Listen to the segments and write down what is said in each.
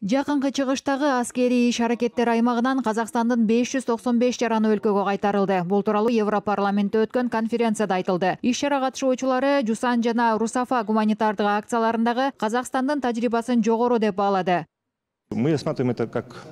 жакынкы чыгыштагы аскерий иш аракеттер аймагынан казакстандын беш жүз токсон беш жараны өлкөгө кайтарылды бул тууралуу европарламентте өткөн конференцияда айтылды иш чара катышуучулары жусан жана русафа гуманитардык акцияларындагы казакстандын тажрыйбасын жогору деп баалады мы рассматриваем это как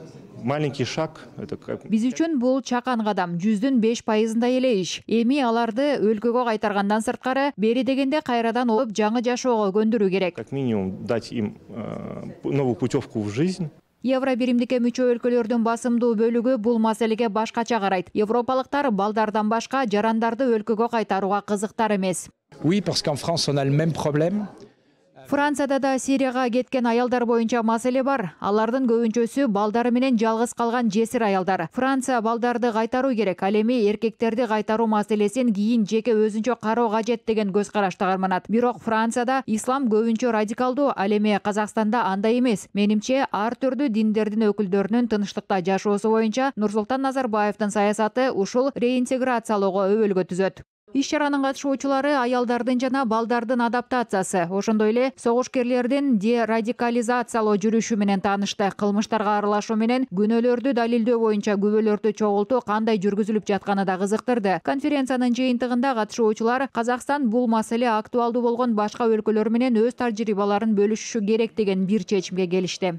маленький шаг это как биз үчүн бул чакан кадам жүздүн беш пайызындай эле иш эми аларды өлкөгө кайтаргандан сырткары бери дегенде кайрадан ооп жаңы жашоого көндүрүү керек как минимум дать им э, новую путевку в жизнь евро биримдикке мүчө өлкөлөрдүн басымдуу бөлүгү бул маселеге башкача карайт европалыктар балдардан башка жарандарды өлкөгө кайтарууга кызыктар эмес oui parce qu'en france on a le même problème францияда да Сирияға кеткен аялдар бойынша маселе бар Алардың көбүнчөсү балдары менен жалгыз қалған жесир аялдар франция балдарды қайтару керек ал эми қайтару кайтаруу кейін жеке өзүнчө қарау қажет деген көз карашты карманат бирок францияда ислам көбүнчө радикалды ал Қазақстанда андай емес. Менімше, ар түрді диндердің өкілдерінің тыныштықта жашоосу бойынша нурсултан Назарбаевтың саясаты ушул реинтеграциялоого өбөлгө түзөт иш чаранын катышуучулары аялдардын жана балдардын адаптациясы ошондой эле согушкерлердин дерадикализациялоо жүрүшү менен таанышты кылмыштарга аралашуу менен күнөөлөрдү далилдөө боюнча күбөлөрдү чогултуу кандай жүргүзүлүп жатканы да кызыктырды конференциянын жыйынтыгында катышуучулар казакстан бул маселе актуалдуу болгон башка өлкөлөр менен өз тажрыйбаларын бөлүшүшү керек деген бир чечимге келишти